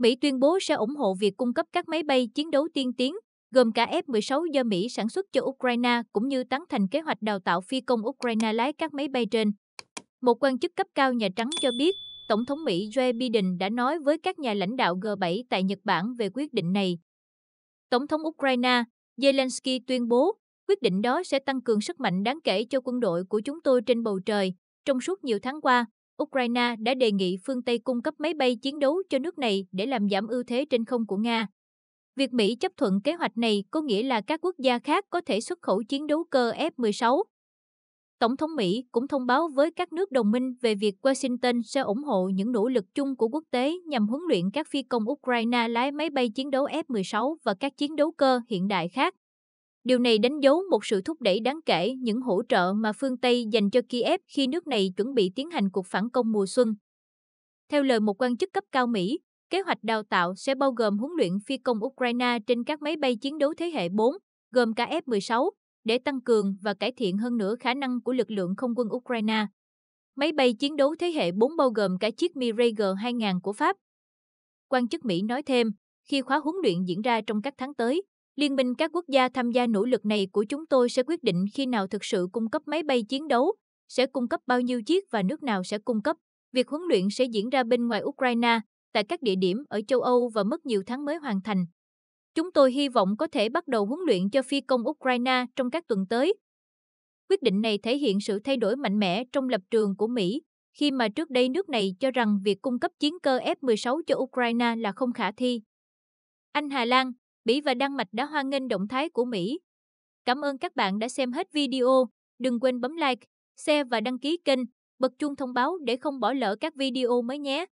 Mỹ tuyên bố sẽ ủng hộ việc cung cấp các máy bay chiến đấu tiên tiến, gồm cả F-16 do Mỹ sản xuất cho Ukraine cũng như tán thành kế hoạch đào tạo phi công Ukraine lái các máy bay trên. Một quan chức cấp cao Nhà Trắng cho biết, Tổng thống Mỹ Joe Biden đã nói với các nhà lãnh đạo G7 tại Nhật Bản về quyết định này. Tổng thống Ukraine Zelensky tuyên bố, quyết định đó sẽ tăng cường sức mạnh đáng kể cho quân đội của chúng tôi trên bầu trời. Trong suốt nhiều tháng qua, Ukraine đã đề nghị phương Tây cung cấp máy bay chiến đấu cho nước này để làm giảm ưu thế trên không của Nga. Việc Mỹ chấp thuận kế hoạch này có nghĩa là các quốc gia khác có thể xuất khẩu chiến đấu cơ F-16. Tổng thống Mỹ cũng thông báo với các nước đồng minh về việc Washington sẽ ủng hộ những nỗ lực chung của quốc tế nhằm huấn luyện các phi công Ukraine lái máy bay chiến đấu F-16 và các chiến đấu cơ hiện đại khác. Điều này đánh dấu một sự thúc đẩy đáng kể những hỗ trợ mà phương Tây dành cho Kiev khi nước này chuẩn bị tiến hành cuộc phản công mùa xuân. Theo lời một quan chức cấp cao Mỹ, kế hoạch đào tạo sẽ bao gồm huấn luyện phi công Ukraine trên các máy bay chiến đấu thế hệ 4, gồm cả F-16, để tăng cường và cải thiện hơn nữa khả năng của lực lượng không quân Ukraine. Máy bay chiến đấu thế hệ 4 bao gồm cả chiếc Mirage G2000 của Pháp. Quan chức Mỹ nói thêm, khi khóa huấn luyện diễn ra trong các tháng tới, Liên minh các quốc gia tham gia nỗ lực này của chúng tôi sẽ quyết định khi nào thực sự cung cấp máy bay chiến đấu, sẽ cung cấp bao nhiêu chiếc và nước nào sẽ cung cấp. Việc huấn luyện sẽ diễn ra bên ngoài Ukraine, tại các địa điểm ở châu Âu và mất nhiều tháng mới hoàn thành. Chúng tôi hy vọng có thể bắt đầu huấn luyện cho phi công Ukraine trong các tuần tới. Quyết định này thể hiện sự thay đổi mạnh mẽ trong lập trường của Mỹ, khi mà trước đây nước này cho rằng việc cung cấp chiến cơ F-16 cho Ukraine là không khả thi. Anh Hà Lan, Bỉ và Đan Mạch đã hoan nghênh động thái của Mỹ. Cảm ơn các bạn đã xem hết video. Đừng quên bấm like, share và đăng ký kênh, bật chuông thông báo để không bỏ lỡ các video mới nhé.